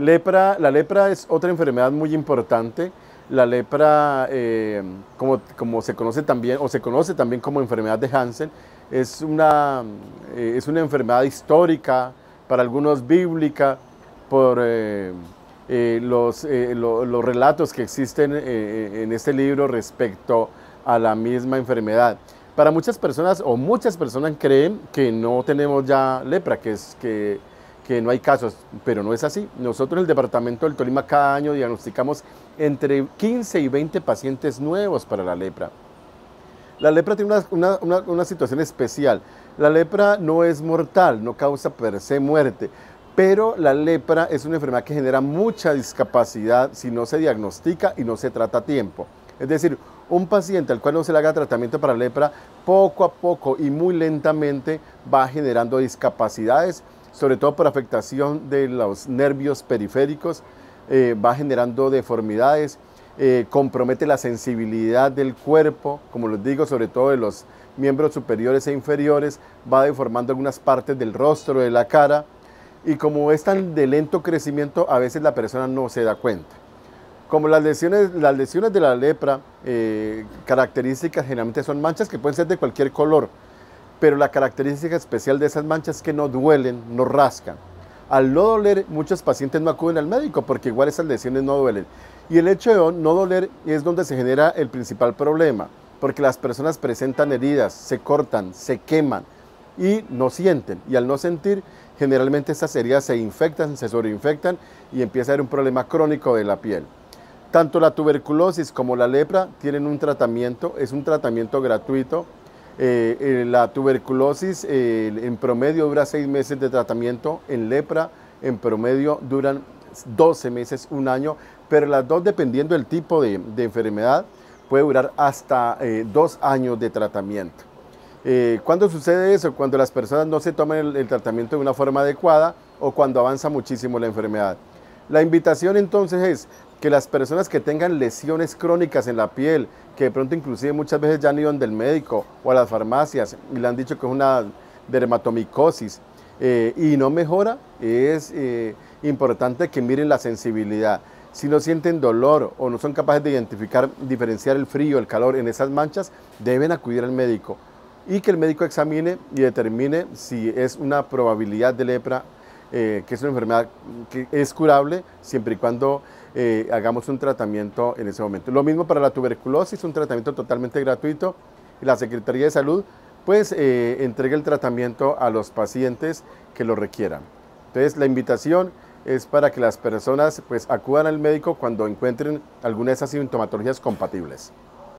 Lepra, la lepra es otra enfermedad muy importante. La lepra, eh, como, como, se conoce también, o se conoce también como enfermedad de Hansen, es una, eh, es una enfermedad histórica, para algunos bíblica, por eh, los, los, relatos que existen en este libro respecto a la misma enfermedad. Para muchas personas, o muchas personas creen que no tenemos ya lepra, que es que que no hay casos, pero no es así. Nosotros en el Departamento del Tolima cada año diagnosticamos entre 15 y 20 pacientes nuevos para la lepra. La lepra tiene una, situación especial. La lepra no es mortal, no causa per se muerte, pero la lepra es una enfermedad que genera mucha discapacidad si no se diagnostica y no se trata a tiempo. Es decir, un paciente al cual no se le haga tratamiento para lepra, poco a poco y muy lentamente va generando discapacidades sobre todo por afectación de los nervios periféricos, eh, va generando deformidades, eh, compromete la sensibilidad del cuerpo, como les digo, sobre todo de los miembros superiores e inferiores, va deformando algunas partes del rostro, de la cara, y como es tan de lento crecimiento, a veces la persona no se da cuenta. Como las lesiones, las lesiones de la lepra, eh, características generalmente son manchas que pueden ser de cualquier color, pero la característica especial de esas manchas es que no duelen, no rascan. Al no doler, muchos pacientes no acuden al médico porque igual esas lesiones no duelen. Y el hecho de no doler es donde se genera el principal problema, porque las personas presentan heridas, se cortan, se queman y no sienten. Y al no sentir, generalmente estas heridas se infectan, se sobreinfectan y empieza a haber un problema crónico de la piel. Tanto la tuberculosis como la lepra tienen un tratamiento, es un tratamiento gratuito, eh, eh, la tuberculosis eh, en promedio dura seis meses de tratamiento, en lepra en promedio duran 12 meses, un año, pero las dos, dependiendo del tipo de, enfermedad, puede durar hasta dos años de tratamiento. ¿Cuándo sucede eso? Cuando las personas no se toman el tratamiento de una forma adecuada o cuando avanza muchísimo la enfermedad. La invitación entonces es que las personas que tengan lesiones crónicas en la piel, que de pronto inclusive muchas veces ya han ido del médico o a las farmacias y le han dicho que es una dermatomicosis eh, y no mejora, es eh, importante que miren la sensibilidad. Si no sienten dolor o no son capaces de identificar, diferenciar el frío, el calor en esas manchas, deben acudir al médico y que el médico examine y determine si es una probabilidad de lepra eh, que es una enfermedad que es curable siempre y cuando eh, hagamos un tratamiento en ese momento. Lo mismo para la tuberculosis, un tratamiento totalmente gratuito. La Secretaría de Salud pues eh, entrega el tratamiento a los pacientes que lo requieran. Entonces la invitación es para que las personas pues, acudan al médico cuando encuentren alguna de esas sintomatologías compatibles.